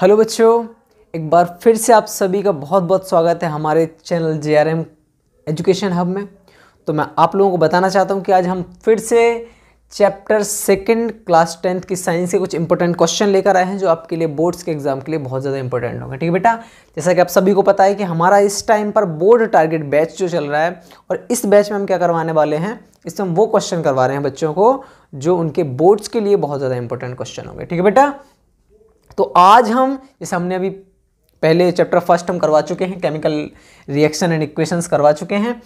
hello बच्चों एक बार फिर से आप सभी का बहुत बहुत स्वागत है हमारे channel J R M education hub में तो मैं आप लोगों को बताना चाहता हूँ कि आज हम फिर से चैप्टर सेकंड क्लास टेंथ की साइंस के कुछ इंपॉर्टेंट क्वेश्चन लेकर आए हैं जो आपके लिए बोर्ड्स के एग्जाम के लिए बहुत ज़्यादा इंपॉर्टेंट होंगे ठीक है बेटा जैसा कि आप सभी को पता है कि हमारा इस टाइम पर बोर्ड टारगेट बैच जो चल रहा है और इस बैच में हम क्या करवाने वाले हैं इसमें हम वो क्वेश्चन करवा रहे हैं बच्चों को जो उनके बोर्ड्स के लिए बहुत ज़्यादा इंपॉर्टेंट क्वेश्चन होंगे ठीक है बेटा तो आज हम जैसे हमने अभी पहले चैप्टर फर्स्ट हम करवा चुके हैं केमिकल रिएक्शन एंड इक्वेशंस करवा चुके हैं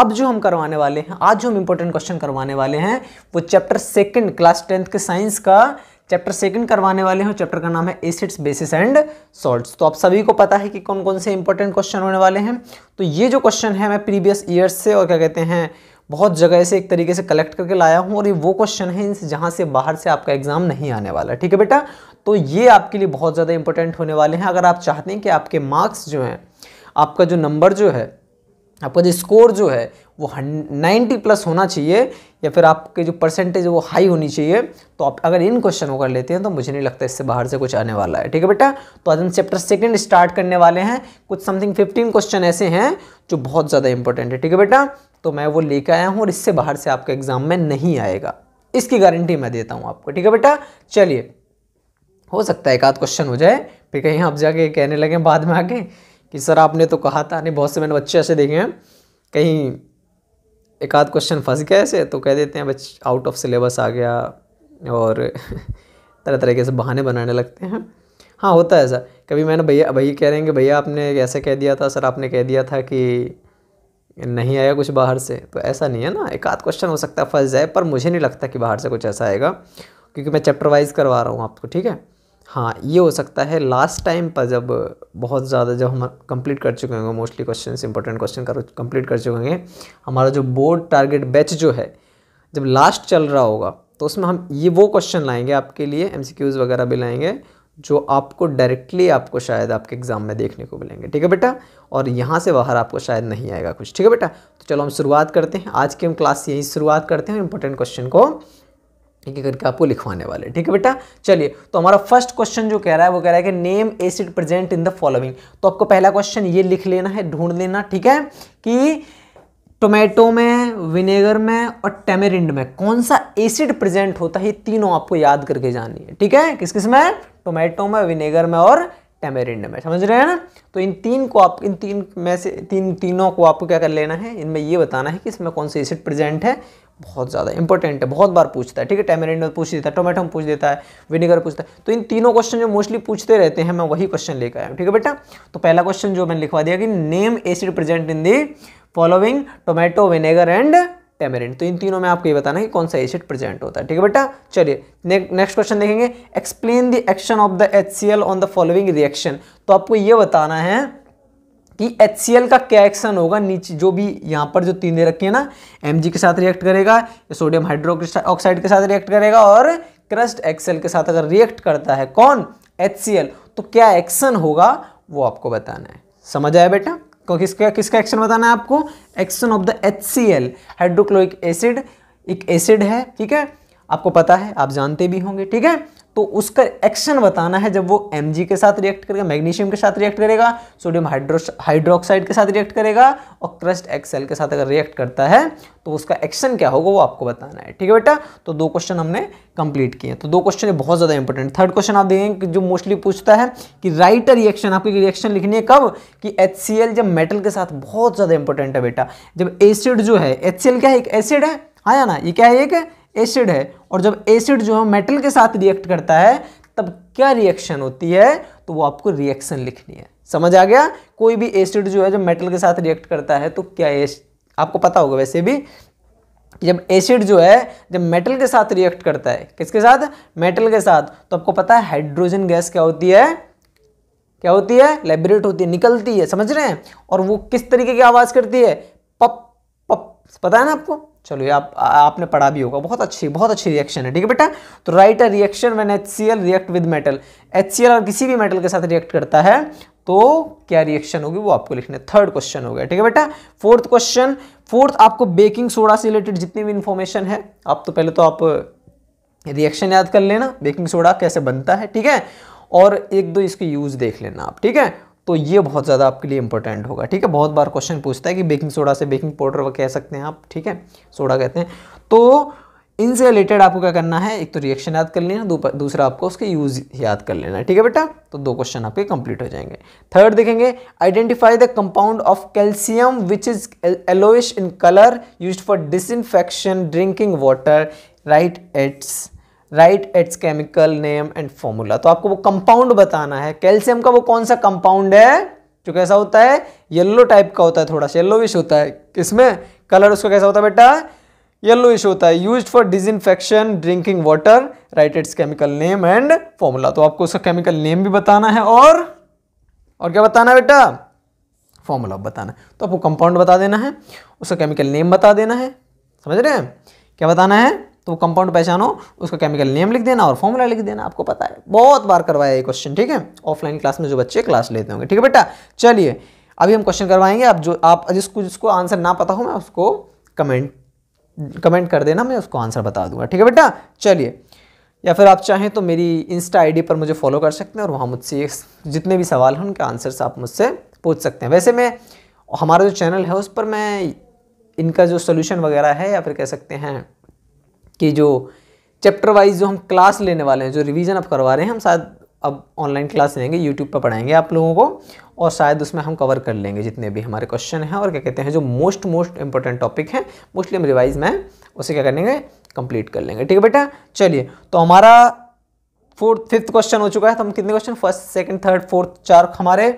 अब जो हम करवाने वाले हैं आज जो हम इंपॉर्टेंट क्वेश्चन करवाने वाले हैं वो चैप्टर सेकंड क्लास टेंथ के साइंस का चैप्टर सेकंड करवाने वाले हैं चैप्टर का नाम है एसिड्स बेसिस एंड सॉल्ट्स तो आप सभी को पता है कि कौन कौन से इंपॉर्टेंट क्वेश्चन होने वाले हैं तो ये जो क्वेश्चन है मैं प्रीवियस ईयर से और क्या कहते हैं बहुत जगह से एक तरीके से कलेक्ट करके लाया हूँ और ये वो क्वेश्चन है जहाँ से बाहर से आपका एग्जाम नहीं आने वाला ठीक है बेटा तो ये आपके लिए बहुत ज़्यादा इंपॉर्टेंट होने वाले हैं अगर आप चाहते हैं कि आपके मार्क्स जो हैं आपका जो नंबर जो है आपका जो स्कोर जो है वो नाइन्टी प्लस होना चाहिए या फिर आपके जो परसेंटेज वो हाई होनी चाहिए तो आप अगर इन क्वेश्चनों कर लेते हैं तो मुझे नहीं लगता इससे बाहर से कुछ आने वाला है ठीक है बेटा तो आज हम चैप्टर सेकंड स्टार्ट करने वाले हैं कुछ समथिंग फिफ्टीन क्वेश्चन ऐसे हैं जो बहुत ज़्यादा इंपॉर्टेंट है ठीक है बेटा तो मैं वो लेकर आया हूँ और इससे बाहर से आपका एग्ज़ाम में नहीं आएगा इसकी गारंटी मैं देता हूँ आपको ठीक है बेटा चलिए हो सकता है एक आध क्वेश्चन हो जाए फिर कहीं आप जाके कहने लगे बाद में आके कि सर आपने तो कहा था नहीं बहुत से मैंने बच्चे ऐसे देखे हैं कहीं एक आध क्वेश्चन फंस गया ऐसे तो कह देते हैं बच्चे आउट ऑफ सिलेबस आ गया और तरह तरह के से बहाने बनाने लगते हैं हाँ होता है सर कभी मैंने भैया भैया कह रहे हैं कि भैया आपने ऐसे कह दिया था सर आपने कह दिया था कि नहीं आया कुछ बाहर से तो ऐसा नहीं है ना एक आध क्वेश्चन हो सकता है फंस जाए पर मुझे नहीं लगता कि बाहर से कुछ ऐसा आएगा क्योंकि मैं चैप्टर वाइज करवा रहा हूँ आपको ठीक है हाँ ये हो सकता है लास्ट टाइम पर जब बहुत ज़्यादा जब हम कंप्लीट कर चुके होंगे मोस्टली क्वेश्चन इंपॉर्टेंट क्वेश्चन कर कंप्लीट कर चुके होंगे हमारा जो बोर्ड टारगेट बैच जो है जब लास्ट चल रहा होगा तो उसमें हम ये वो क्वेश्चन लाएंगे आपके लिए एम वगैरह भी लाएंगे जो आपको डायरेक्टली आपको शायद आपके एग्ज़ाम में देखने को मिलेंगे ठीक है बेटा और यहाँ से बाहर आपको शायद नहीं आएगा कुछ ठीक है बेटा तो चलो हम शुरुआत करते हैं आज की हम क्लास यही शुरुआत करते हैं इंपॉर्टेंट क्वेश्चन को एक एक करके आपको लिखवाने वाले ठीक है बेटा चलिए तो हमारा फर्स्ट क्वेश्चन जो कह रहा है वो कह रहा है कि name acid present in the following तो आपको पहला क्वेश्चन ये लिख लेना है ढूंढ लेना ठीक है कि टोमेटो में विनेगर में और टेमेरिंड में कौन सा एसिड प्रेजेंट होता है ये तीनों आपको याद करके जानी है ठीक है किस किस में टोमेटो में विनेगर में और टेमेरिंड में समझ रहे हैं ना तो इन तीन को आप इन तीन में से तीन तीनों को आपको क्या कर लेना है इनमें ये बताना है कि इसमें कौन सा एसिड प्रेजेंट है बहुत ज़्यादा इंपॉर्टेंट है बहुत बार पूछता है ठीक है टेमरिंड में पूछ देता है टोमेटो में पूछ देता है विनेगर पूछता है तो इन तीनों क्वेश्चन जो मोस्टली पूछते रहते हैं मैं वही क्वेश्चन लेकर आया हूँ ठीक है बेटा तो पहला क्वेश्चन जो मैंने लिखवा दिया कि name acid present in the following tomato vinegar and tamarind तो इन तीनों में आपको ये बताना कि कौन सा एसिड प्रेजेंट होता है ठीक है बेटा चलिए नेक्स्ट क्वेश्चन देखेंगे explain the action of the H on the following reaction तो आपको ये बताना है कि एच का क्या एक्शन होगा नीचे जो भी यहाँ पर जो तीन दे रखी है ना एम के साथ रिएक्ट करेगा सोडियम हाइड्रोक्साइड ऑक्साइड के साथ रिएक्ट करेगा और क्रस्ट एक्सेल के साथ अगर रिएक्ट करता है कौन एच तो क्या एक्शन होगा वो आपको बताना है समझ आया बेटा क्योंकि तो किसका एक्शन बताना है आपको action of the H hydrochloric acid एक एसिड है ठीक है आपको पता है आप जानते भी होंगे ठीक है तो उसका एक्शन बताना है जब वो एम के साथ रिएक्ट करेगा मैग्नीशियम के साथ रिएक्ट करेगा सोडियम हाइड्रो हाइड्रोक्साइड के साथ रिएक्ट करेगा और क्रस्ट एक्सेल के साथ अगर रिएक्ट करता है तो उसका एक्शन क्या होगा वो आपको बताना है ठीक है बेटा तो दो क्वेश्चन हमने कंप्लीट किए तो दो क्वेश्चन बहुत ज़्यादा इंपॉर्टेंट थर्ड क्वेश्चन आप देखेंगे जो मोस्टली पूछता है कि राइट रिएक्शन आपकी रिएक्शन लिखनी है कब कि एच जब मेटल के साथ बहुत ज़्यादा इंपॉर्टेंट है बेटा जब एसिड जो है एच क्या है एक एसिड है हाँ ना ये क्या है एक एसिड है और जब एसिड जो है मेटल के साथ रिएक्ट करता है तब क्या रिएक्शन होती है तो वो आपको रिएक्शन लिखनी है समझ आ गया कोई भी एसिड जो है जब मेटल के साथ रिएक्ट करता है तो क्या एस आपको पता होगा वैसे भी जब एसिड जो है जब मेटल के साथ रिएक्ट करता है किसके साथ मेटल के साथ तो आपको पता है हाइड्रोजन गैस क्या होती है क्या होती है लेबरेट होती है निकलती है समझ रहे हैं और वो किस तरीके की आवाज़ करती है पप पप पता है ना आपको चलो ये आप आपने पढ़ा भी होगा बहुत अच्छी बहुत अच्छी रिएक्शन है ठीक है बेटा तो write a reaction when L react with metal L और किसी भी मेटल के साथ रिएक्ट करता है तो क्या रिएक्शन होगी वो आपको लिखना है थर्ड क्वेश्चन हो गया ठीक है बेटा फोर्थ क्वेश्चन फोर्थ आपको बेकिंग सोडा से रिलेटेड जितनी भी इंफॉर्मेशन है आप तो पहले तो आप रिएक्शन याद कर लेना बेकिंग सोडा कैसे बनता है ठीक है और एक दो इसके यूज देख लेना आप ठीक है तो ये बहुत ज़्यादा आपके लिए इंपॉर्टेंट होगा ठीक है बहुत बार क्वेश्चन पूछता है कि बेकिंग सोडा से बेकिंग पाउडर कह सकते हैं आप ठीक है सोडा कहते हैं तो इनसे रिलेटेड आपको क्या करना है एक तो रिएक्शन याद कर लेना दूसरा आपको उसके यूज याद कर लेना है ठीक है बेटा तो दो क्वेश्चन आपके कंप्लीट हो जाएंगे थर्ड देखेंगे identify the compound of calcium which is yellowish in colour use for disinfection drinking water right its right its chemical name and formula तो आपको वो कंपाउंड बताना है कैल्शियम का वो कौन सा कंपाउंड है जो कैसा होता है येल्लो टाइप का होता है थोड़ा सा येल्लो होता है इसमें कलर उसका कैसा होता है बेटा येलोइश होता है use for infection drinking water right its chemical name and formula तो आपको उसका केमिकल नेम भी बताना है और और क्या बताना है बेटा फॉर्मूला बताना है तो आपको कंपाउंड बता देना है उसका केमिकल नेम बता देना है समझ रहे हैं क्या बताना है तो कंपाउंड पहचानो उसका केमिकल नेम लिख देना और फॉर्मूला लिख देना आपको पता है बहुत बार करवाया ये क्वेश्चन ठीक है ऑफलाइन क्लास में जो बच्चे क्लास लेते होंगे ठीक है बेटा चलिए अभी हम क्वेश्चन करवाएंगे आप जो आप जिसको जिसको आंसर ना पता हो मैं उसको कमेंट कमेंट कर देना मैं उसको आंसर बता दूंगा ठीक है बेटा चलिए या फिर आप चाहें तो मेरी इंस्टा आईडी पर मुझे फॉलो कर सकते हैं और वहाँ मुझसे जितने भी सवाल हैं उनके आंसर्स आप मुझसे पूछ सकते हैं वैसे मैं हमारा जो चैनल है उस पर मैं इनका जो सोल्यूशन वगैरह है या फिर कह सकते हैं कि जो चैप्टर वाइज जो हम क्लास लेने वाले हैं जो रिवीजन अब करवा रहे हैं हम शायद अब ऑनलाइन क्लास लेंगे यूट्यूब पर पढ़ाएंगे आप लोगों को और शायद उसमें हम कवर कर लेंगे जितने भी हमारे क्वेश्चन हैं और क्या कहते हैं जो मोस्ट मोस्ट इंपॉर्टेंट टॉपिक है मोस्टली हम रिवाइज में उसे क्या करेंगे कंप्लीट कर लेंगे ठीक है बेटा चलिए तो हमारा फोर्थ फिफ्थ क्वेश्चन हो चुका है तो हम कितने question first second third fourth चार हमारे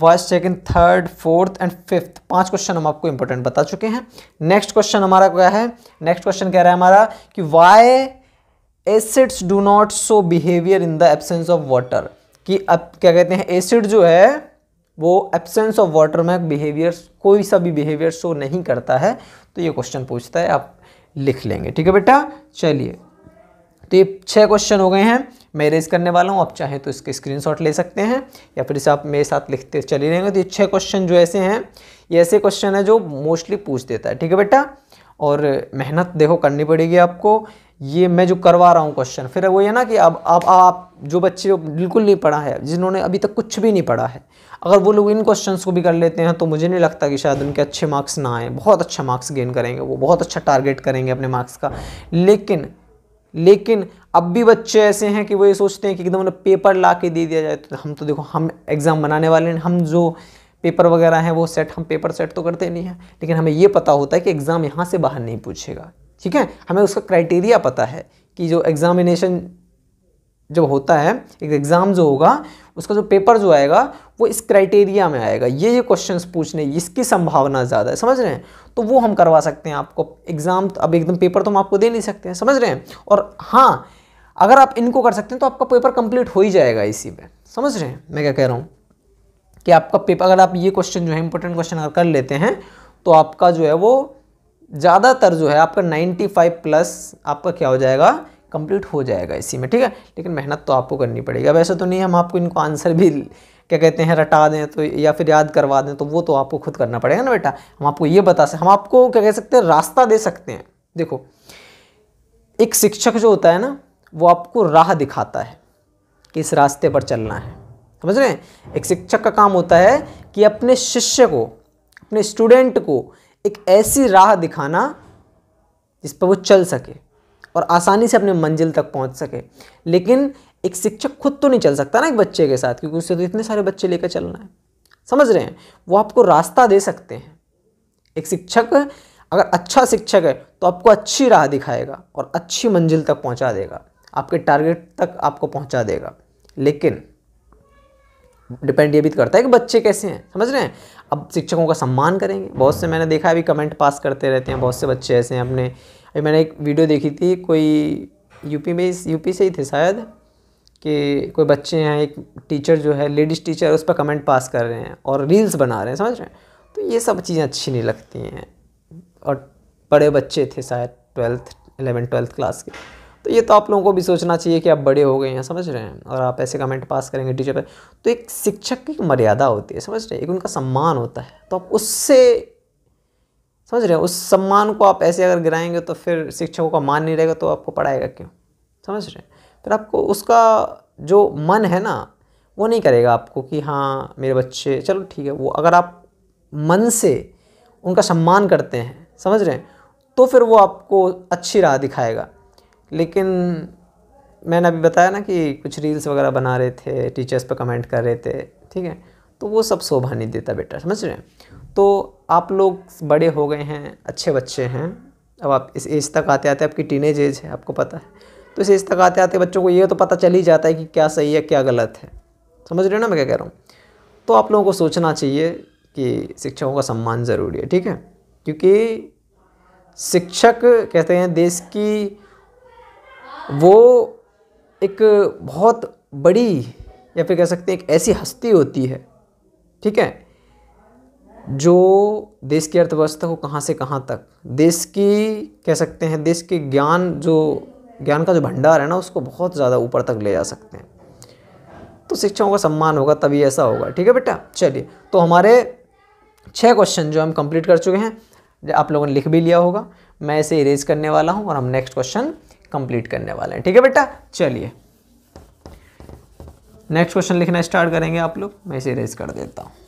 first second third fourth and fifth पांच क्वेश्चन हम आपको इंपॉर्टेंट बता चुके हैं नेक्स्ट क्वेश्चन हमारा क्या है नेक्स्ट क्वेश्चन कह रहा है हमारा कि why acids do not show behaviour in the absence of water कि अब क्या कहते हैं एसिड जो है वो एबसेंस ऑफ वाटर में बिहेवियर कोई सा भी बिहेवियर शो नहीं करता है तो ये क्वेश्चन पूछता है आप लिख लेंगे ठीक है बेटा चलिए तो ये छः क्वेश्चन हो गए हैं मैं रेज करने वाला हूँ आप चाहें तो इसके स्क्रीन ले सकते हैं या फिर इसे आप मेरे साथ लिखते चले रहेंगे तो ये छः क्वेश्चन जो ऐसे हैं ये ऐसे क्वेश्चन है जो मोस्टली पूछ देता है ठीक है बेटा और मेहनत देखो करनी पड़ेगी आपको ये मैं जो करवा रहा हूँ क्वेश्चन फिर वो ये ना कि अब आप आप जो बच्चे जो बिल्कुल नहीं पढ़ा है जिन्होंने अभी तक कुछ भी नहीं पढ़ा है अगर वो लोग इन क्वेश्चंस को भी कर लेते हैं तो मुझे नहीं लगता कि शायद उनके अच्छे मार्क्स ना आए बहुत अच्छा मार्क्स गेन करेंगे वो बहुत अच्छा टारगेट करेंगे अपने मार्क्स का लेकिन लेकिन अब भी बच्चे ऐसे हैं कि वो ये सोचते हैं कि एकदम उन्हें मतलब पेपर ला के दे दिया जाए तो हम तो देखो हम एग्ज़ाम बनाने वाले हैं हम जो पेपर वगैरह हैं वो सेट हम पेपर सेट तो करते नहीं हैं लेकिन हमें ये पता होता है कि एग्ज़ाम यहाँ से बाहर नहीं पूछेगा ठीक है हमें उसका क्राइटेरिया पता है कि जो एग्ज़ामिनेशन जब होता है एक एग्ज़ाम जो होगा उसका जो पेपर जो आएगा वो इस क्राइटेरिया में आएगा ये ये क्वेश्चन पूछने इसकी संभावना ज़्यादा है समझ रहे हैं तो वो हम करवा सकते हैं आपको एग्ज़ाम तो अब एकदम पेपर तो हम आपको दे नहीं सकते हैं समझ रहे हैं और हाँ अगर आप इनको कर सकते हैं तो आपका पेपर कंप्लीट हो ही जाएगा इसी में समझ रहे हैं मैं क्या कह रहा हूँ कि आपका पेपर अगर आप ये क्वेश्चन जो है इंपॉर्टेंट क्वेश्चन अगर कर लेते हैं तो आपका जो है वो ज़्यादातर जो है आपका 95 प्लस आपका क्या हो जाएगा कंप्लीट हो जाएगा इसी में ठीक है लेकिन मेहनत तो आपको करनी पड़ेगी वैसे तो नहीं हम आपको इनको आंसर भी क्या कहते हैं रटा दें तो या फिर याद करवा दें तो वो तो आपको खुद करना पड़ेगा ना बेटा हम आपको ये बता सकते हम आपको क्या कह सकते हैं रास्ता दे सकते हैं देखो एक शिक्षक जो होता है ना वो आपको राह दिखाता है कि इस रास्ते पर चलना है समझ रहे हैं एक शिक्षक का काम होता है कि अपने शिष्य को अपने स्टूडेंट को एक ऐसी राह दिखाना जिस पर वो चल सके और आसानी से अपने मंजिल तक पहुंच सके लेकिन एक शिक्षक खुद तो नहीं चल सकता ना एक बच्चे के साथ क्योंकि उससे तो इतने सारे बच्चे लेकर चलना है समझ रहे हैं वो आपको रास्ता दे सकते हैं एक शिक्षक अगर अच्छा शिक्षक है तो आपको अच्छी राह दिखाएगा और अच्छी मंजिल तक पहुंचा देगा आपके टारगेट तक आपको पहुंचा देगा लेकिन डिपेंड ये भी तो करता है कि बच्चे कैसे हैं समझ रहे हैं अब शिक्षकों का सम्मान करेंगे बहुत से मैंने देखा है अभी कमेंट पास करते रहते हैं बहुत से बच्चे ऐसे हैं अपने मैंने एक वीडियो देखी थी कोई यूपी में यूपी से ही थे शायद कि कोई बच्चे हैं एक टीचर जो है लेडीज़ टीचर उस पर कमेंट पास कर रहे हैं और रील्स बना रहे हैं समझ रहे हैं तो ये सब चीज़ें अच्छी नहीं लगती हैं और बड़े बच्चे थे शायद ट्वेल्थ एलेवन ट्वेल्थ क्लास के तो ये तो आप लोगों को भी सोचना चाहिए कि आप बड़े हो गए हैं समझ रहे हैं और आप ऐसे कमेंट पास करेंगे टीचर पर तो एक शिक्षक की मर्यादा होती है समझ रहे हैं एक उनका सम्मान होता है तो आप उससे समझ रहे हो उस सम्मान को आप ऐसे अगर गिराएंगे तो फिर शिक्षकों का मान नहीं रहेगा तो आपको पढ़ाएगा क्यों समझ रहे हैं फिर आपको उसका जो मन है ना वो नहीं करेगा आपको कि हाँ मेरे बच्चे चलो ठीक है वो अगर आप मन से उनका सम्मान करते हैं समझ रहे हैं तो फिर वो आपको अच्छी राह दिखाएगा लेकिन मैंने अभी बताया ना कि कुछ रील्स वगैरह बना रहे थे टीचर्स पर कमेंट कर रहे थे ठीक है तो वो सब शोभा नहीं देता बेटा समझ रहे हैं तो आप लोग बड़े हो गए हैं अच्छे बच्चे हैं अब आप इस एज तक आते आते आपकी टीनेज एज है आपको पता है तो इस एज तक आते आते बच्चों को ये तो पता चल ही जाता है कि क्या सही है क्या गलत है समझ रहे हो ना मैं क्या कह रहा हूँ तो आप लोगों को सोचना चाहिए कि शिक्षकों का सम्मान ज़रूरी है ठीक है क्योंकि शिक्षक कहते हैं देश की वो एक बहुत बड़ी या फिर कह सकते हैं एक ऐसी हस्ती होती है ठीक है जो देश की अर्थव्यवस्था को कहाँ से कहाँ तक देश की कह सकते हैं देश के ज्ञान जो ज्ञान का जो भंडार है ना उसको बहुत ज़्यादा ऊपर तक ले जा सकते हैं तो शिक्षकों का सम्मान होगा तभी ऐसा होगा ठीक है बेटा चलिए तो हमारे छः क्वेश्चन जो हम कंप्लीट कर चुके हैं आप लोगों ने लिख भी लिया होगा मैं इसे इरेज करने वाला हूँ और हम नेक्स्ट क्वेश्चन कंप्लीट करने वाले हैं ठीक है बेटा चलिए नेक्स्ट क्वेश्चन लिखना स्टार्ट करेंगे आप लोग मैं इसे इरेज कर देता हूँ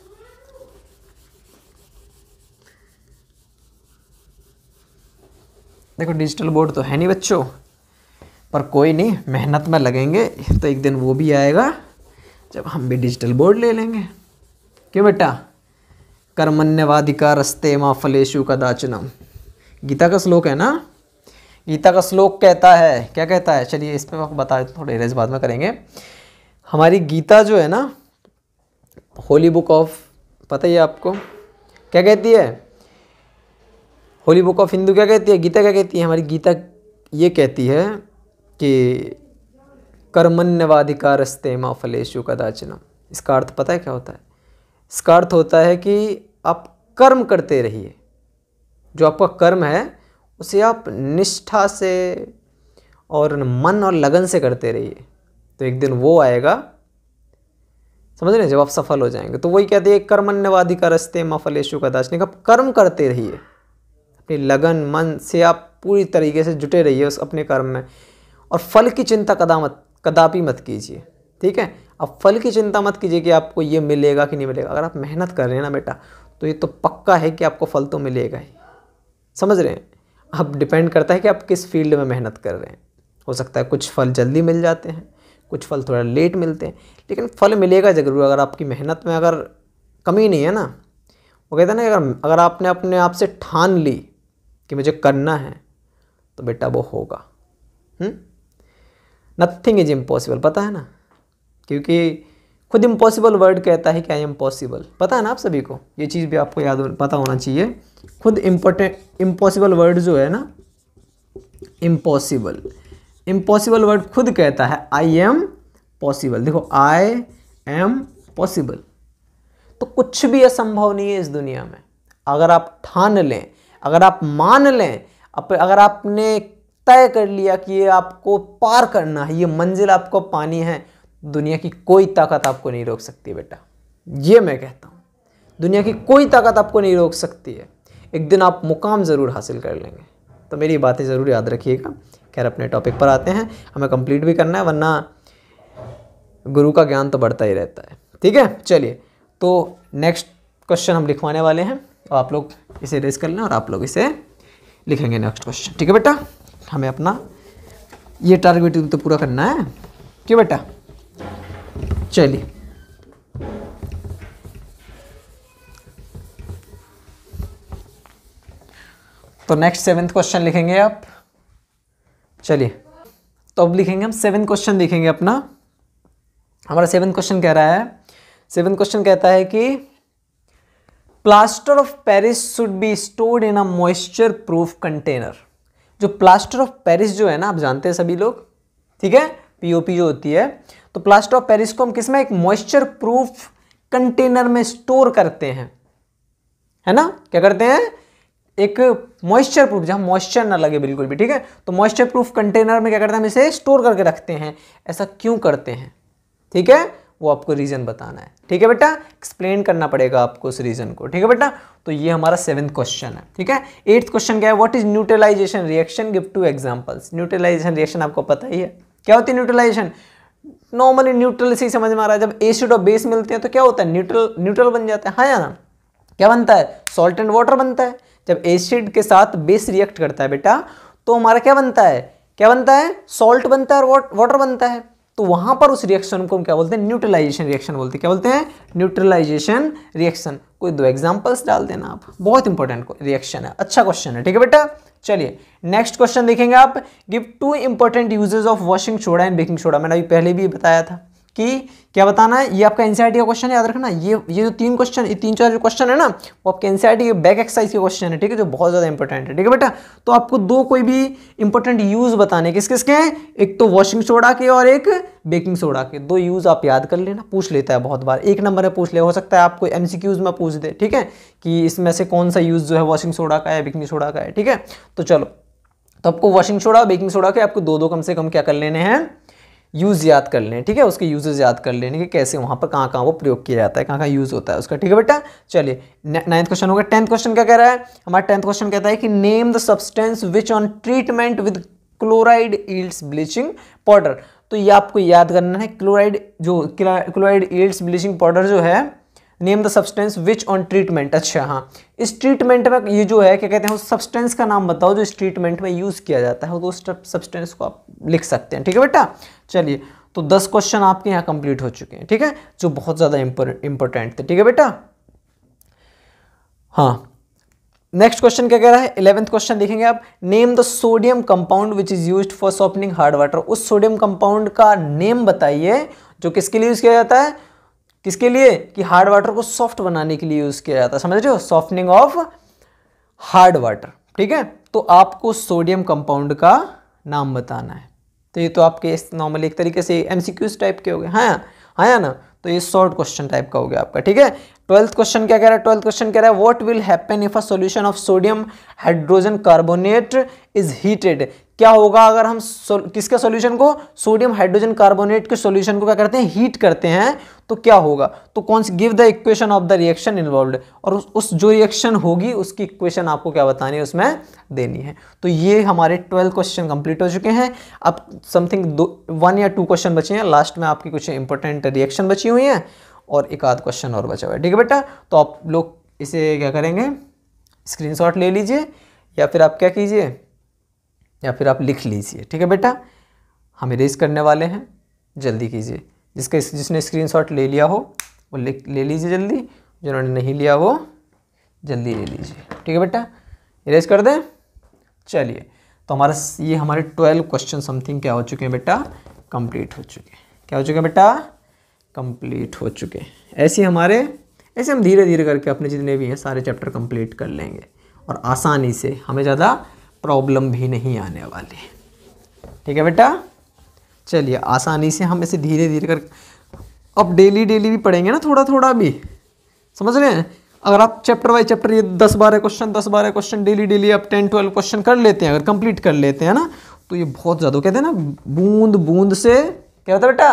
देखो डिजिटल बोर्ड तो है नहीं बच्चों पर कोई नहीं मेहनत में लगेंगे तो एक दिन वो भी आएगा जब हम भी डिजिटल बोर्ड ले लेंगे क्यों बेटा कर्मण्यवादिका रस्ते माँ फलेशु का दाचनम गीता का श्लोक है ना गीता का श्लोक कहता है क्या कहता है चलिए इस पर बता थोड़े रेज बाद में करेंगे हमारी गीता जो है ना होली बुक ऑफ पता ही आपको क्या कहती है होली बुक ऑफ हिंदू क्या कहती है गीता क्या कहती है हमारी गीता ये कहती है कि कर्मण्यवाधिकारस्ते माँ फलेशु कदाचनम इसका अर्थ पता है क्या होता है इसका अर्थ होता है कि आप कर्म करते रहिए जो आपका कर्म है उसे आप निष्ठा से और मन और लगन से करते रहिए तो एक दिन वो आएगा समझ रहे जब आप सफल हो जाएंगे तो वही कहते हैं कर्मण्यवाधिकारस्ते माँ फलेशु कदाचनिक आप कर्म करते रहिए अपनी लगन मन से आप पूरी तरीके से जुटे रहिए उस अपने कर्म में और फल की चिंता कदा मत कदापि मत कीजिए ठीक है अब फल की चिंता मत कीजिए कि आपको ये मिलेगा कि नहीं मिलेगा अगर आप मेहनत कर रहे हैं ना बेटा तो ये तो पक्का है कि आपको फल तो मिलेगा ही समझ रहे हैं अब डिपेंड करता है कि आप किस फील्ड में मेहनत कर रहे हैं हो सकता है कुछ फल जल्दी मिल जाते हैं कुछ फल थोड़ा लेट मिलते हैं लेकिन फल मिलेगा ज़रूर अगर आपकी मेहनत में अगर कमी नहीं है ना वो कहते हैं ना अगर अगर आपने अपने आप से ठान ली कि मुझे करना है तो बेटा वो होगा नथिंग इज इम्पॉसिबल पता है ना क्योंकि खुद इम्पॉसिबल वर्ड कहता है कि आई एम पॉसिबल पता है ना आप सभी को ये चीज़ भी आपको याद पता होना चाहिए खुद इम्पोर्टेंट इम्पॉसिबल वर्ड जो है ना इम्पॉसिबल इम्पॉसिबल वर्ड खुद कहता है आई एम पॉसिबल देखो आई एम पॉसिबल तो कुछ भी असंभव नहीं है इस दुनिया में अगर आप ठान लें अगर आप मान लें अगर आपने तय कर लिया कि ये आपको पार करना है ये मंजिल आपको पानी है दुनिया की कोई ताकत आपको नहीं रोक सकती बेटा ये मैं कहता हूँ दुनिया की कोई ताकत आपको नहीं रोक सकती है एक दिन आप मुकाम ज़रूर हासिल कर लेंगे तो मेरी बातें ज़रूर याद रखिएगा खैर अपने टॉपिक पर आते हैं हमें कंप्लीट भी करना है वरना गुरु का ज्ञान तो बढ़ता ही रहता है ठीक है चलिए तो नेक्स्ट क्वेश्चन हम लिखवाने वाले हैं तो आप लोग इसे रेस कर लें और आप लोग इसे लिखेंगे नेक्स्ट क्वेश्चन ठीक है बेटा हमें अपना ये टारगेट तो पूरा करना है क्यों बेटा चलिए तो नेक्स्ट सेवेंथ क्वेश्चन लिखेंगे आप चलिए तो अब लिखेंगे हम सेवन क्वेश्चन देखेंगे अपना हमारा सेवन क्वेश्चन कह रहा है सेवन क्वेश्चन कहता है कि plaster of Paris should be stored in a moisture proof container जो प्लास्टर ऑफ पेरिस जो है ना आप जानते हैं सभी लोग ठीक है पीओपी जो होती है तो प्लास्टर ऑफ पेरिस को हम किसमें एक मॉइस्चर प्रूफ कंटेनर में स्टोर करते हैं है ना क्या करते हैं एक मॉइस्चर प्रूफ जहां मॉइस्चर ना लगे बिल्कुल भी ठीक है तो मॉइस्चर प्रूफ कंटेनर में क्या करते हैं हम इसे स्टोर करके रखते हैं ऐसा क्यों करते हैं ठीक है वो आपको रीज़न बताना है ठीक है बेटा एक्सप्लेन करना पड़ेगा आपको उस रीज़न को ठीक है बेटा तो ये हमारा सेवन्थ क्वेश्चन है ठीक है एट्थ क्वेश्चन क्या है what is neutralisation reaction give two examples neutralisation reaction आपको पता ही है क्या होती है न्यूट्रलाइजेशन नॉर्मली न्यूट्रल से ही समझ में आ रहा है जब एसिड और बेस मिलते हैं तो क्या होता है न्यूट्रल न्यूट्रल बन जाता है हाँ या ना क्या बनता है सॉल्ट एंड वाटर बनता है जब एसिड के साथ बेस रिएक्ट करता है बेटा तो हमारा क्या बनता है क्या बनता है सॉल्ट बनता है और वाटर बनता है तो वहां पर उस रिएक्शन को हम क्या बोलते हैं न्यूट्रलाइजेशन रिएक्शन बोलते हैं क्या बोलते हैं न्यूट्रलाइजेशन रिएक्शन कोई दो एग्जाम्पल्स डाल देना आप बहुत इंपॉर्टेंट रिएक्शन है अच्छा क्वेश्चन है ठीक है बेटा चलिए नेक्स्ट क्वेश्चन देखेंगे आप give two important uses of washing soda and baking soda मैंने अभी पहले भी बताया था कि क्या बताना है ये आपका एनसीईआरटी का क्वेश्चन याद रखना ये ये जो तीन क्वेश्चन तीन चार जो क्वेश्चन है ना वो आपके एनसीईआरटी के बैक एक्सरसाइज के क्वेश्चन है ठीक है जो बहुत ज़्यादा इंपॉर्टेंट है ठीक है बेटा तो आपको दो कोई भी इंपॉर्टेंट यूज़ बताने किस किसके हैं एक तो वॉशिंग सोडा के और एक बेकिंग सोडा के दो यूज़ आप याद कर लेना पूछ लेता है बहुत बार एक नंबर में पूछ ले हो सकता है आपको एम में पूछ दे ठीक है कि इसमें से कौन सा यूज़ जो है वॉशिंग सोडा का है बेकिंग सोडा का है ठीक है तो चलो तो आपको वॉशिंग सोडा बेकिंग सोडा के आपको दो दो कम से कम क्या कर लेने हैं यूज़ याद कर लें ठीक है उसके यूजेज़ याद कर लेने के कैसे वहाँ पर कहाँ कहाँ वो प्रयोग किया जाता है कहाँ कहाँ यूज़ होता है उसका ठीक है बेटा चलिए नाइन्थ क्वेश्चन होगा टेंथ क्वेश्चन क्या कह रहा है हमारा टेंथ क्वेश्चन कहता है कि name the substance which on treatment with chloride yields bleaching powder तो ये आपको याद करना है क्लोराइड जो क्लोराइड ईल्ड्स ब्लीचिंग पाउडर जो है name the substance which on treatment अच्छा हाँ इस ट्रीटमेंट में ये जो है क्या कहते हैं उस सब्सटेंस का नाम बताओ जो इस ट्रीटमेंट में यूज़ किया जाता है तो उस सब्सटेंस को आप लिख सकते हैं ठीक है बेटा चलिए तो दस क्वेश्चन आपके यहाँ कंप्लीट हो चुके हैं ठीक है जो बहुत ज़्यादा इंपॉर्टेंट थे ठीक है बेटा हाँ नेक्स्ट क्वेश्चन क्या कह रहा है इलेवेंथ क्वेश्चन देखेंगे आप name the sodium compound which is use for softening hard water उस सोडियम कंपाउंड का नेम बताइए जो किसके लिए यूज किया जाता है किसके लिए कि हार्ड वाटर को सॉफ्ट बनाने के लिए यूज़ किया जाता है समझ रहे हो सॉफ्टनिंग ऑफ हार्ड वाटर ठीक है तो आपको सोडियम कंपाउंड का नाम बताना है तो ये तो आपके नॉर्मल एक तरीके से एम टाइप के हो गए हाँ हाँ ना तो ये शॉर्ट क्वेश्चन टाइप का हो गया आपका ठीक है ट्वेल्थ क्वेश्चन क्या कह रहा है ट्वेल्थ क्वेश्चन कह रहा है what will happen if a solution of sodium hydrogen carbonate is heated क्या होगा अगर हम किसके सॉल्यूशन को सोडियम हाइड्रोजन कार्बोनेट के सॉल्यूशन को क्या करते हैं हीट करते हैं तो क्या होगा तो कौन सी give the equation of the reaction involve और उस, उस जो रिएक्शन होगी उसकी इक्वेशन आपको क्या बतानी है उसमें देनी है तो ये हमारे ट्वेल्व क्वेश्चन कंप्लीट हो चुके हैं अब समथिंग दो वन या टू क्वेश्चन बचे हैं लास्ट में आपकी कुछ इंपॉर्टेंट रिएक्शन बची हुई हैं और एक आध क्वेश्चन और बचा हुआ है ठीक है बेटा तो आप लोग इसे क्या करेंगे स्क्रीन ले लीजिए या फिर आप क्या कीजिए या फिर आप लिख लीजिए ठीक है बेटा हम इरेज करने वाले हैं जल्दी कीजिए जिसका जिसने स्क्रीन ले लिया हो वो ले ले लीजिए जल्दी जिन्होंने नहीं लिया वो जल्दी ले लीजिए ठीक है बेटा इरेज कर दें चलिए तो हमारा ये हमारे ट्वेल्व क्वेश्चन समथिंग क्या हो चुके हैं बेटा कंप्लीट हो चुके हैं क्या हो चुके हैं बेटा कंप्लीट हो चुके हैं ऐसे हमारे ऐसे हम धीरे धीरे करके अपने जितने भी हैं सारे चैप्टर कंप्लीट कर लेंगे और आसानी से हमें ज़्यादा प्रॉब्लम भी नहीं आने वाली ठीक है बेटा चलिए आसानी से हम ऐसे धीरे धीरे कर अब डेली डेली भी पढ़ेंगे ना थोड़ा थोड़ा भी समझ रहे हैं अगर आप चैप्टर बाई चैप्टर ये दस बारह क्वेश्चन दस बारह क्वेश्चन डेली डेली आप टेन ट्वेल्व क्वेश्चन कर लेते हैं अगर कंप्लीट कर लेते हैं ना तो ये बहुत ज़्यादा कहते हैं ना बूंद बूंद से क्या होता है बेटा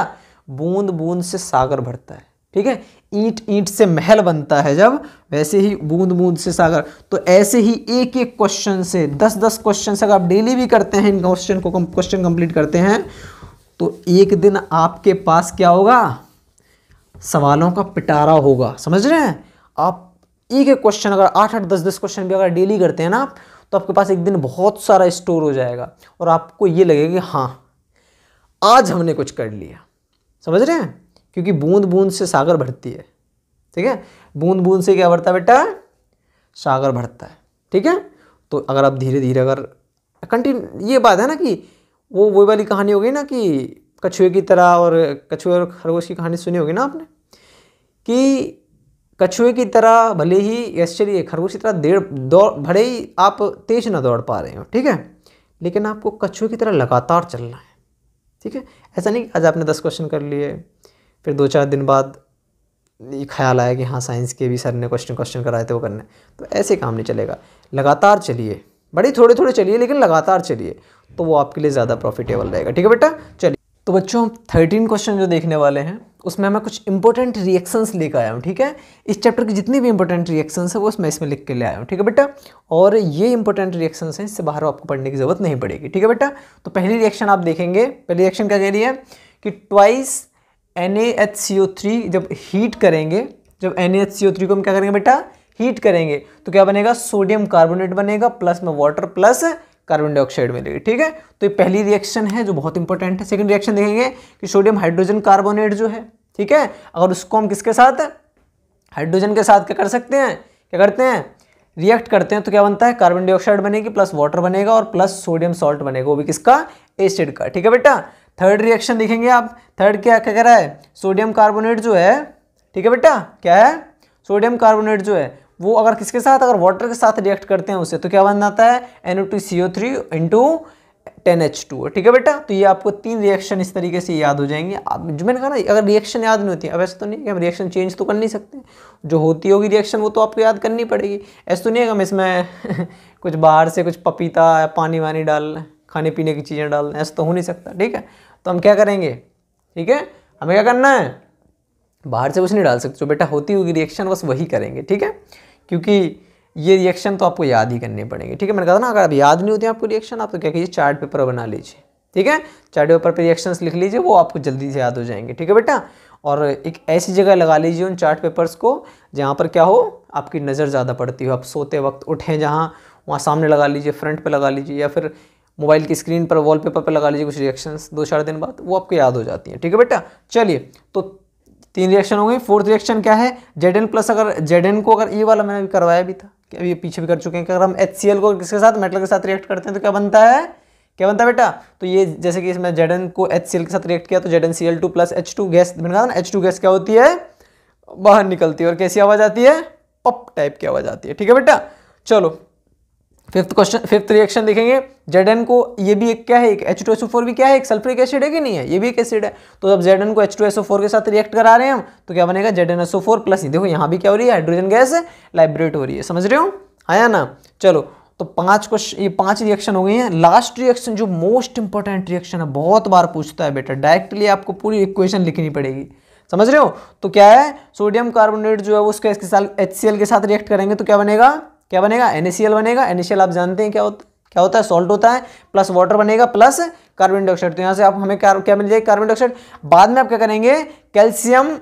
बूंद बूंद से सागर भरता है ठीक है ईट ईट से महल बनता है जब वैसे ही बूंद बूंद से सागर तो ऐसे ही एक एक क्वेश्चन से दस दस क्वेश्चन अगर आप डेली भी करते हैं इन क्वेश्चन को क्वेश्चन कंप्लीट करते हैं तो एक दिन आपके पास क्या होगा सवालों का पिटारा होगा समझ रहे हैं आप एक एक क्वेश्चन अगर आठ आठ दस दस क्वेश्चन भी अगर डेली करते हैं ना आप तो आपके पास एक दिन बहुत सारा स्टोर हो जाएगा और आपको ये लगेगा कि हाँ आज हमने कुछ कर लिया समझ रहे हैं क्योंकि बूंद बूंद से सागर भरती है ठीक है बूंद बूंद से क्या भरता है बेटा सागर भरता है ठीक है तो अगर आप धीरे धीरे अगर कंटिन्यू ये बात है ना कि वो वही वाली कहानी हो गई ना कि कछुए की तरह और कछुए और खरगोश की कहानी सुनी होगी ना आपने कि कछुए की तरह भले ही ऐश्चर्य खरगोश की तरह देड़ दौड़ भले ही आप तेज ना दौड़ पा रहे हो ठीक है लेकिन आपको कछुए की तरह लगातार चलना है ठीक है ऐसा नहीं कि आज आपने दस क्वेश्चन कर लिए फिर दो चार दिन बाद ये ख्याल आया कि हाँ साइंस के भी सर ने क्वेश्चन क्वेश्चन कराए थे वो करने तो ऐसे काम नहीं चलेगा लगातार चलिए बड़ी थोड़े थोड़े चलिए लेकिन लगातार चलिए तो वो आपके लिए ज़्यादा प्रॉफिटेबल रहेगा ठीक है बेटा चलिए तो बच्चों हम थर्टीन क्वेश्चन जो देखने वाले हैं उसमें मैं कुछ इंपॉर्टेंट रिएक्शंस लेकर आया हूँ ठीक है इस चैप्टर की जितनी भी इंपॉर्टेंट रिएक्शंस है वो मैं इसमें लिख के ले आया हूँ ठीक है बेटा और ये इंपॉर्टेंट रिएक्शंस हैं इससे बाहर आपको पढ़ने की ज़रूरत नहीं पड़ेगी ठीक है बेटा तो पहली रिएक्शन आप देखेंगे पहली रिएक्शन क्या कह रही है कि ट्वाइस एन जब हीट करेंगे जब एन को हम क्या करेंगे बेटा हीट करेंगे तो क्या बनेगा सोडियम कार्बोनेट बनेगा प्लस में वाटर प्लस कार्बन डाइऑक्साइड मिलेगी ठीक है तो ये पहली रिएक्शन है जो बहुत इंपॉर्टेंट है सेकंड रिएक्शन देखेंगे कि सोडियम हाइड्रोजन कार्बोनेट जो है ठीक है अगर उसको हम किसके साथ हाइड्रोजन के साथ क्या कर सकते हैं क्या करते हैं रिएक्ट करते हैं तो क्या बनता है कार्बन डाइऑक्साइड बनेगी प्लस वाटर बनेगा और प्लस सोडियम सॉल्ट बनेगा वो भी किसका एसिड का ठीक है बेटा थर्ड रिएक्शन देखेंगे आप थर्ड क्या क्या कह रहा है सोडियम कार्बोनेट जो है ठीक है बेटा क्या है सोडियम कार्बोनेट जो है वो अगर किसके साथ अगर वाटर के साथ रिएक्ट करते हैं उसे तो क्या बन जाता है N two C O three into ten H two ठीक है बेटा तो ये आपको तीन रिएक्शन इस तरीके से याद हो जाएंगे आप जो मैंने कहा ना अगर रिएक्शन याद नहीं होती अब ऐसा तो नहीं कि हम रिएक्शन चेंज तो कर नहीं सकते जो होती होगी रिएक्शन वो तो आपको याद करनी पड़ेगी ऐसा तो नहीं है कि हम इसमें कुछ बाहर से कुछ पपीता या पानी वानी डाल खाने पीने की चीज़ें डाल दें ऐसा तो हो नहीं सकता ठीक है तो हम क्या करेंगे ठीक है हमें क्या करना है बाहर से कुछ नहीं डाल सकते जो बेटा होती होगी रिएक्शन बस वही करेंगे ठीक है क्योंकि ये रिएक्शन तो आपको याद ही करने पड़ेंगे ठीक है मैंने कहा ना अगर आप याद नहीं होती आपको रिएक्शन आप तो क्या कीजिए चार्ट पेपर बना लीजिए ठीक है चार्ट पेपर पर रिएक्शंस लिख लीजिए वो आपको जल्दी से याद हो जाएंगे ठीक है बेटा और एक ऐसी जगह लगा लीजिए उन चार्ट पेपर्स को जहाँ पर क्या हो आपकी नज़र ज़्यादा पड़ती हो आप सोते वक्त उठें जहाँ वहाँ सामने लगा लीजिए फ्रंट पर लगा लीजिए या फिर मोबाइल की स्क्रीन पर वॉलपेपर पर लगा लीजिए कुछ रिएक्शंस दो चार दिन बाद वो आपको याद हो जाती हैं ठीक है बेटा चलिए तो तीन रिएक्शन हो गई फोर्थ रिएक्शन क्या है जेड एन प्लस अगर जेड एन को अगर ई e वाला मैंने अभी करवाया भी था कि अभी पीछे भी कर चुके हैं कि अगर हम एच सी एल को किसके साथ मेटल के साथ रिएक्ट करते हैं तो क्या बनता है क्या बनता है बेटा तो ये जैसे कि इसमें जेड एन को एच सी एल के साथ रिएक्ट किया तो Z N C L two plus H two gas ना एच टू गैस क्या होती है बाहर निकलती है और कैसी आवाज़ आती है पप टाइप की आवाज़ आती है ठीक है बेटा चलो फिफ्थ क्वेश्चन फिफ्थ रिएक्शन देखेंगे जेड को ये भी एक क्या है एक H two S O four भी क्या है एक सल्फ्रिक एसिड है कि नहीं है ये भी एक एसिड है तो जब जेड को H two S O four के साथ रिएक्ट करा रहे हैं हम तो क्या बनेगा Z N S O four plus ही देखो यहाँ भी क्या हो रही है हाइड्रोजन गैस लाइब्रेट हो रही है समझ रहे हो आया ना चलो तो पांच क्वेश्चन ये पांच रिएक्शन हो गई हैं लास्ट रिएक्शन जो मोस्ट इंपॉर्टेंट रिएक्शन है बहुत बार पूछता है बेटा डायरेक्टली आपको पूरी इक्वेशन लिखनी पड़ेगी समझ रहे हो तो क्या है सोडियम कार्बोनेट जो है वो उसके इसके साथ एच के साथ रिएक्ट करेंगे तो क्या बनेगा क्या बनेगा एन बनेगा एन आप जानते हैं क्या होता क्या होता है सॉल्ट होता है प्लस वाटर बनेगा प्लस कार्बन डाइऑक्साइड तो यहाँ से आप हमें क्या मिल जाएगा कार्बन डाइऑक्साइड बाद में आप क्या करेंगे कैल्शियम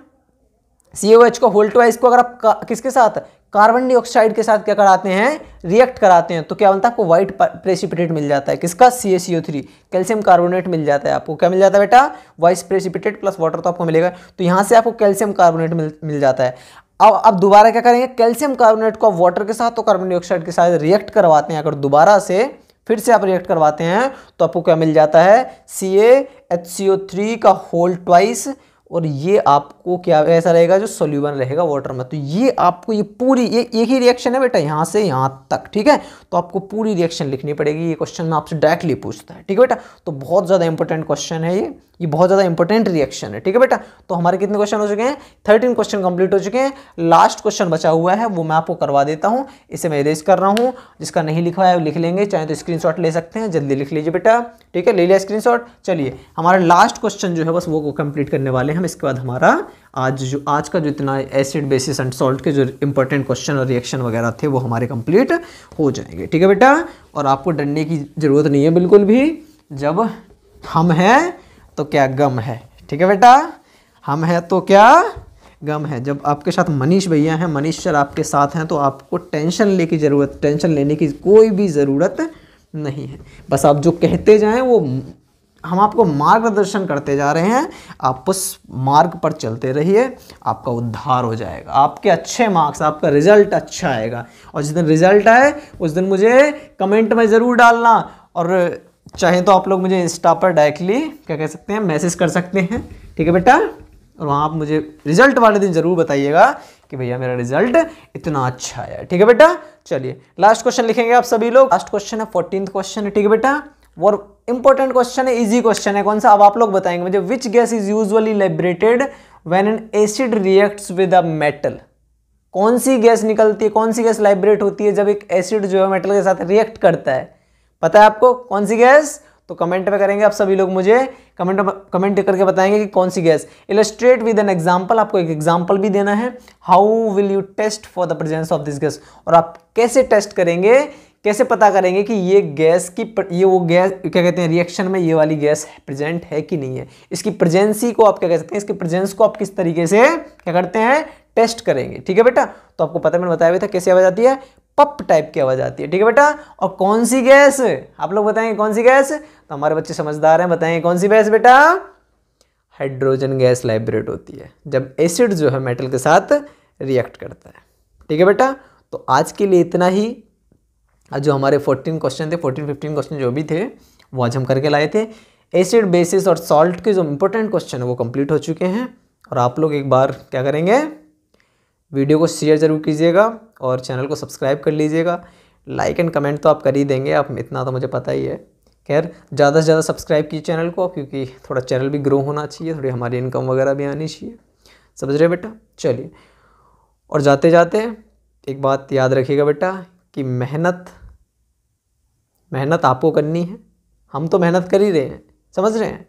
सी ओ एच को होल्टोआइज को अगर आप किसके साथ कार्बन डाइऑक्साइड के साथ क्या कराते हैं रिएक्ट कराते हैं तो क्या बनता है आपको व्हाइट प्रेसिपिटेट मिल जाता है किसका सी थ्री कैल्शियम कार्बोनेट मिल जाता है आपको क्या मिल जाता है बेटा वाइस प्रेसिपिटेट प्लस वाटर तो आपको मिलेगा तो यहाँ से आपको कैल्शियम कार्बोनेट मिल मिल जाता है अब अब दोबारा क्या करेंगे कैल्शियम कार्बोनेट को वाटर के साथ तो कार्बन डाइऑक्साइड के साथ रिएक्ट करवाते हैं अगर दोबारा से फिर से आप रिएक्ट करवाते हैं तो आपको क्या मिल जाता है C H C O three का होल ट्वाइस और ये आपको क्या ऐसा रहेगा जो सोल्यूबन रहेगा वाटर में तो ये आपको ये पूरी ये एक ही रिएक्शन है बेटा यहाँ से यहाँ तक ठीक है तो आपको पूरी रिएक्शन लिखनी पड़ेगी ये क्वेश्चन में आपसे डायरेक्टली पूछता है ठीक है बेटा तो बहुत ज़्यादा इंपॉर्टेंट क्वेश्चन है ये ये बहुत ज़्यादा इंपॉर्टेंट रिएक्शन है ठीक है बेटा तो हमारे कितने क्वेश्चन हो चुके हैं थर्टीन क्वेश्चन कंप्लीट हो चुके हैं लास्ट क्वेश्चन बचा हुआ है वो मैं आपको करवा देता हूँ इसे मैं इरेज कर रहा हूँ जिसका नहीं लिखा है लिख लेंगे चाहे तो स्क्रीन ले सकते हैं जल्दी लिख लीजिए बेटा ठीक है ले लिया स्क्रीन चलिए हमारा लास्ट क्वेश्चन जो है बस वो कंप्लीट करने वाले हैं हम इसके बाद हमारा आज जो आज का जो इतना एसिड बेसिस एंड सॉल्ट के जो इंपॉर्टेंट क्वेश्चन और रिएक्शन वगैरह थे वो हमारे कंप्लीट हो जाएंगे ठीक है बेटा और आपको डरने की ज़रूरत नहीं है बिल्कुल भी जब हम हैं तो क्या गम है ठीक है बेटा हम हैं तो क्या गम है जब आपके साथ मनीष भैया हैं मनीष सर आपके साथ हैं तो आपको टेंशन ले की ज़रूरत टेंशन लेने की कोई भी ज़रूरत नहीं है बस आप जो कहते जाएं वो हम आपको मार्गदर्शन करते जा रहे हैं आप उस मार्ग पर चलते रहिए आपका उद्धार हो जाएगा आपके अच्छे मार्क्स आपका रिजल्ट अच्छा आएगा और जिस दिन रिजल्ट आए उस दिन मुझे कमेंट में ज़रूर डालना और चाहे तो आप लोग मुझे इंस्टा पर डायरेक्टली क्या कह सकते हैं मैसेज कर सकते हैं ठीक है बेटा और वहाँ आप मुझे रिजल्ट वाले दिन ज़रूर बताइएगा कि भैया मेरा रिजल्ट इतना अच्छा आया ठीक है बेटा चलिए लास्ट क्वेश्चन लिखेंगे आप सभी लोग लास्ट क्वेश्चन है फोर्टीन क्वेश्चन है ठीक है बेटा और इंपॉर्टेंट क्वेश्चन है इजी क्वेश्चन है कौन सा अब आप लोग बताएंगे मुझे which gas is usually liberated when an acid reacts with a metal कौन सी गैस निकलती है कौन सी गैस लाइब्रेट होती है जब एक एसिड जो है मेटल के साथ रिएक्ट करता है पता है आपको कौन सी गैस तो कमेंट में करेंगे आप सभी लोग मुझे कमेंट कमेंट करके बताएंगे कि कौन सी gas illustrate with an example आपको एक एग्जाम्पल भी देना है how will you test for the presence of this gas और आप कैसे टेस्ट करेंगे कैसे पता करेंगे कि ये गैस की ये वो गैस क्या कहते हैं रिएक्शन में ये वाली गैस प्रेजेंट है कि नहीं है इसकी प्रेजेंसी को आप क्या कह सकते हैं इसकी प्रेजेंस को आप किस तरीके से क्या करते हैं टेस्ट करेंगे ठीक है बेटा तो आपको पता मैंने बताया था कैसी आवाज़ आती है पप टाइप की आवाज़ आती है ठीक है बेटा और कौन सी गैस आप लोग बताएंगे कौन सी गैस तो हमारे बच्चे समझदार हैं बताएंगे कौन सी गैस बेटा हाइड्रोजन गैस लाइब्रेट होती है जब एसिड जो है मेटल के साथ रिएक्ट करता है ठीक है बेटा तो आज के लिए इतना ही जो हमारे फोर्टीन क्वेश्चन थे फोर्टीन फिफ्टीन क्वेश्चन जो भी थे वो आज हम करके लाए थे एसिड बेसिस और सॉल्ट के जो इम्पोर्टेंट क्वेश्चन है वो कंप्लीट हो चुके हैं और आप लोग एक बार क्या करेंगे वीडियो को शेयर ज़रूर कीजिएगा और चैनल को सब्सक्राइब कर लीजिएगा लाइक एंड कमेंट तो आप कर ही देंगे आप इतना तो मुझे पता ही है खैर ज़्यादा से ज़्यादा सब्सक्राइब कीजिए चैनल को क्योंकि थोड़ा चैनल भी ग्रो होना चाहिए थोड़ी हमारी इनकम वगैरह भी आनी चाहिए समझ रहे बेटा चलिए और जाते जाते एक बात याद रखिएगा बेटा कि मेहनत मेहनत आपको करनी है हम तो मेहनत कर ही रहे हैं समझ रहे हैं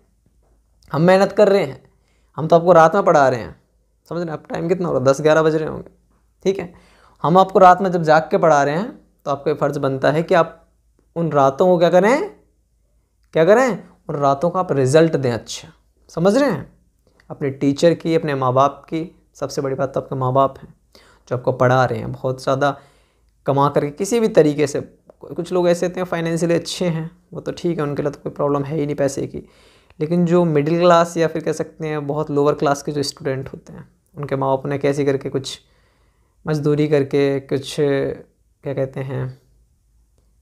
हम मेहनत कर रहे हैं हम तो आपको रात में पढ़ा रहे हैं समझ रहे हैं अब टाइम कितना होगा दस ग्यारह बज रहे होंगे ठीक है हम आपको रात में जब जाग के पढ़ा रहे हैं तो आपका ये फ़र्ज़ बनता है कि आप उन रातों को क्या करें क्या करें उन रातों का आप रिज़ल्ट दें अच्छा समझ रहे हैं अपने टीचर की अपने माँ बाप की सबसे बड़ी बात तो आपके माँ बाप हैं जो आपको पढ़ा रहे हैं बहुत ज़्यादा कमा करके किसी भी तरीके से कुछ लोग ऐसे होते हैं फाइनेंशियली अच्छे हैं वो तो ठीक है उनके लिए तो कोई प्रॉब्लम है ही नहीं पैसे की लेकिन जो मिडिल क्लास या फिर कह सकते हैं बहुत लोअर क्लास के जो स्टूडेंट होते हैं उनके माँ बाप ने कैसे करके कुछ मजदूरी करके कुछ क्या कहते हैं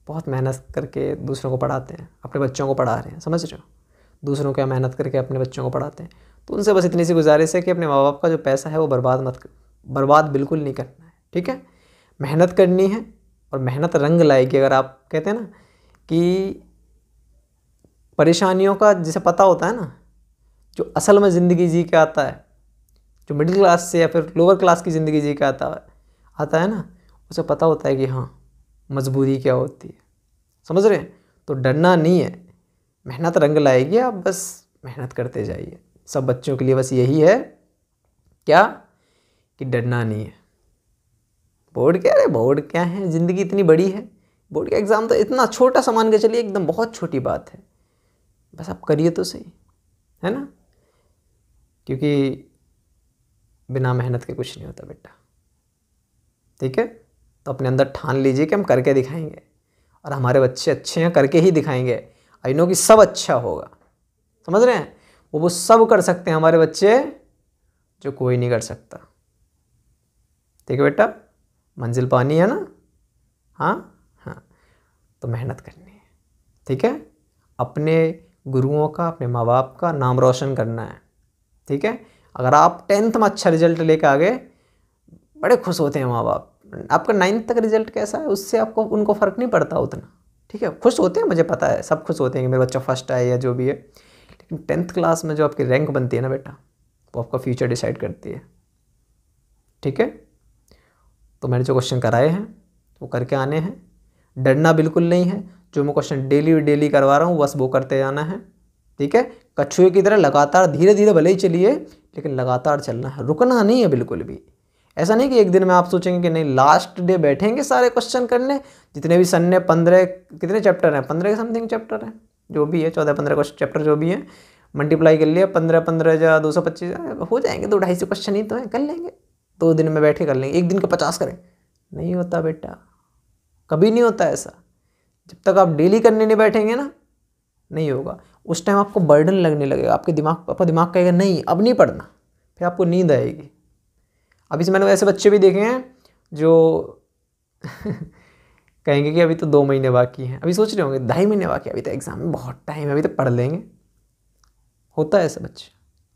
बहुत मेहनत करके दूसरों को पढ़ाते हैं अपने बच्चों को पढ़ा रहे हैं समझ रहे हो दूसरों क्या मेहनत करके अपने बच्चों को पढ़ाते हैं तो उनसे बस इतनी सी गुजारिश है कि अपने माँ बाप का जो पैसा है वो बर्बाद मत बर्बाद बिल्कुल नहीं करना है ठीक है मेहनत करनी है और मेहनत रंग लाएगी अगर आप कहते हैं ना कि परेशानियों का जिसे पता होता है ना जो असल में ज़िंदगी जी के आता है जो मिडिल क्लास से या फिर लोअर क्लास की ज़िंदगी जी के आता है आता है ना उसे पता होता है कि हाँ मजबूरी क्या होती है समझ रहे हैं तो डरना नहीं है मेहनत रंग लाएगी आप बस मेहनत करते जाइए सब बच्चों के लिए बस यही है क्या कि डरना नहीं है बोर्ड क्या अरे बोर्ड क्या है ज़िंदगी इतनी बड़ी है बोर्ड का एग्ज़ाम तो इतना छोटा सामान के चलिए एकदम बहुत छोटी बात है बस आप करिए तो सही है ना क्योंकि बिना मेहनत के कुछ नहीं होता बेटा ठीक है तो अपने अंदर ठान लीजिए कि हम करके दिखाएंगे और हमारे बच्चे अच्छे हैं करके ही दिखाएंगे आई नो कि सब अच्छा होगा समझ रहे हैं वो वो सब कर सकते हैं हमारे बच्चे जो कोई नहीं कर सकता ठीक है बेटा मंजिल पानी है ना हाँ हाँ तो मेहनत करनी है ठीक है अपने गुरुओं का अपने माँ बाप का नाम रोशन करना है ठीक है अगर आप टेंथ में अच्छा रिजल्ट लेकर आ गए बड़े खुश होते हैं माँ बाप आपका नाइन्थ तक रिजल्ट कैसा है उससे आपको उनको फ़र्क नहीं पड़ता उतना ठीक है खुश होते हैं मुझे पता है सब खुश होते हैं कि मेरा बच्चा फर्स्ट आए या जो भी है लेकिन टेंथ क्लास में जो आपकी रैंक बनती है ना बेटा वो आपका फ्यूचर डिसाइड करती है ठीक है तो मैंने जो क्वेश्चन कराए हैं वो करके आने हैं डरना बिल्कुल नहीं है जो मैं क्वेश्चन डेली डेली करवा रहा हूँ बस वो करते जाना है ठीक है कछुए की तरह लगातार धीरे धीरे भले ही चलिए लेकिन लगातार चलना है रुकना नहीं है बिल्कुल भी ऐसा नहीं कि एक दिन में आप सोचेंगे कि नहीं लास्ट डे बैठेंगे सारे क्वेश्चन करने जितने भी सन्ने पंद्रह कितने चैप्टर हैं पंद्रह के समथिंग चैप्टर हैं जो भी है चौदह पंद्रह क्वेश्चन चैप्टर जो भी है मल्टीप्लाई कर लिया पंद्रह पंद्रह या दो सौ पच्चीस हो जाएंगे दो ढाई सौ क्वेश्चन ही तो हैं कर लेंगे दो दिन में बैठे कर लेंगे एक दिन का पचास करें नहीं होता बेटा कभी नहीं होता ऐसा जब तक आप डेली करने नहीं बैठेंगे ना नहीं होगा उस टाइम आपको बर्डन लगने लगेगा आपके दिमाग आपका दिमाग कहेगा नहीं अब नहीं पढ़ना फिर आपको नींद आएगी अभी से मैंने ऐसे बच्चे भी देखे हैं जो कहेंगे कि अभी तो दो महीने बाकी हैं अभी सोच रहे होंगे ढाई महीने बाकी अभी तो एग्ज़ाम में बहुत टाइम है अभी तो पढ़ लेंगे होता है ऐसा बच्चे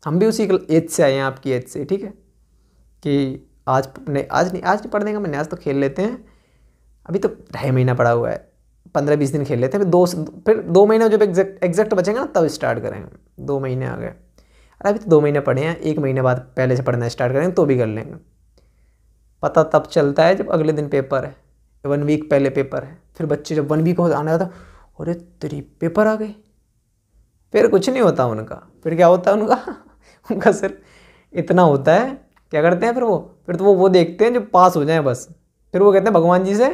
हम भी उसी एज से आए हैं आपकी एज से ठीक है कि आज नहीं आज नहीं आज नहीं पढ़ देंगे मैंने आज तो खेल लेते हैं अभी तो ढाई महीना पड़ा हुआ है पंद्रह बीस दिन खेल लेते हैं फिर दो फिर दो महीना जब एग्जैक्ट एग्जैक्ट बचेंगे ना तब स्टार्ट करेंगे दो महीने आ गए अरे अभी तो दो महीने पढ़े हैं एक महीने बाद पहले से पढ़ना स्टार्ट करेंगे तो भी कर लेंगे पता तब चलता है जब अगले दिन पेपर है वन वीक पहले पेपर है फिर बच्चे जब वन वीक हो आने जाता अरे तेरी पेपर आ गए फिर कुछ नहीं होता उनका फिर क्या होता है उनका उनका सिर्फ इतना होता है क्या करते हैं फिर वो फिर तो वो वो देखते हैं जो पास हो जाए बस फिर वो कहते हैं भगवान जी से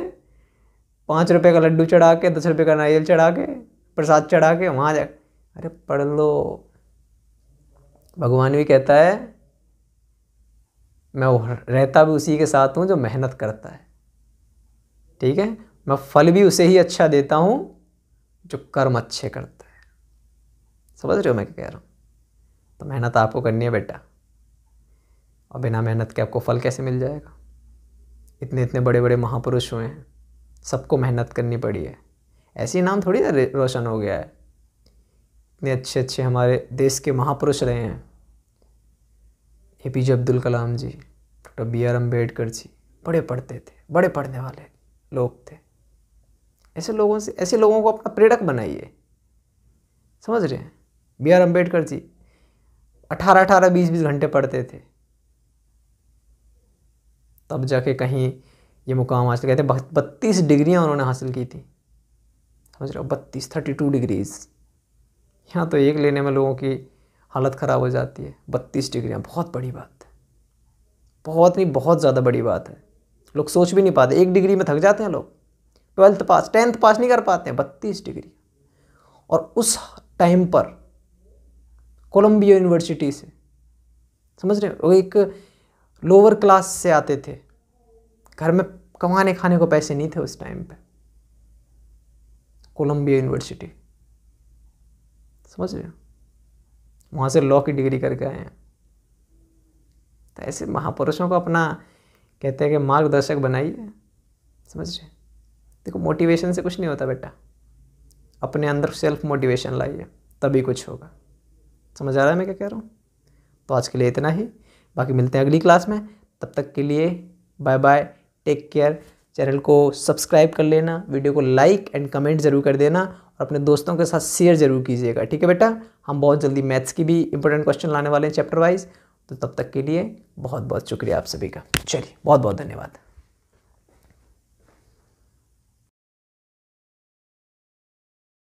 पाँच रुपये का लड्डू चढ़ा के दस रुपये का नारियल चढ़ा के प्रसाद चढ़ा के वहाँ जा अरे पढ़ लो भगवान भी कहता है मैं रहता भी उसी के साथ हूँ जो मेहनत करता है ठीक है मैं फल भी उसे ही अच्छा देता हूँ जो कर्म अच्छे करता है समझ रहे हो मैं क्या कह रहा हूँ तो मेहनत आपको करनी है बेटा और बिना मेहनत के आपको फल कैसे मिल जाएगा इतने इतने बड़े बड़े महापुरुष हुए हैं सबको मेहनत करनी पड़ी है ऐसे नाम थोड़ी ना रोशन हो गया है इतने अच्छे अच्छे हमारे देश के महापुरुष रहे हैं A P J Abdul Kalam ji doctor B R Ambedkar ji बड़े पढ़ते थे बड़े पढ़ने वाले लोग थे ऐसे लोगों से ऐसे लोगों को अपना प्रेरक बनाइए समझ रहे हैं बी आर अम्बेडकर जी अठारह अठारह बीस बीस घंटे पढ़ते थे तब जाके कहीं ये मुकाम हासिल करते हैं बत्तीस डिग्रियाँ उन्होंने हासिल की थी समझ रहे हो बत्तीस थर्टी टू डिग्रीज़ यहाँ तो एक लेने में लोगों की हालत ख़राब हो जाती है बत्तीस डिग्रियाँ बहुत बड़ी बात है बहुत नहीं बहुत ज़्यादा बड़ी बात है लोग सोच भी नहीं पाते एक डिग्री में थक जाते हैं लोग ट्वेल्थ पास टेंथ पास नहीं कर पाते हैं बत्तीस डिग्री और उस टाइम पर कोलंबिया यूनिवर्सिटी से समझ रहे हो एक लोअर क्लास से आते थे घर में कमाने खाने को पैसे नहीं थे उस टाइम पे कोलंबिया यूनिवर्सिटी समझ रहे वहाँ से लॉ की डिग्री करके आए हैं तो ऐसे महापुरुषों को अपना कहते हैं कि मार्गदर्शक बनाइए समझ रहे देखो मोटिवेशन से कुछ नहीं होता बेटा अपने अंदर सेल्फ मोटिवेशन लाइए तभी कुछ होगा समझ आ रहा है मैं क्या कह रहा हूँ तो आज के लिए इतना ही बाकी मिलते हैं अगली क्लास में तब तक के लिए bye bye take care channel को सब्सक्राइब कर लेना वीडियो को लाइक एंड कमेंट ज़रूर कर देना और अपने दोस्तों के साथ शेयर ज़रूर कीजिएगा ठीक है बेटा हम बहुत जल्दी मैथ्स की भी इंपॉर्टेंट क्वेश्चन लाने वाले हैं चैप्टर वाइज तो तब तक के लिए बहुत बहुत शुक्रिया आप सभी का चलिए बहुत बहुत धन्यवाद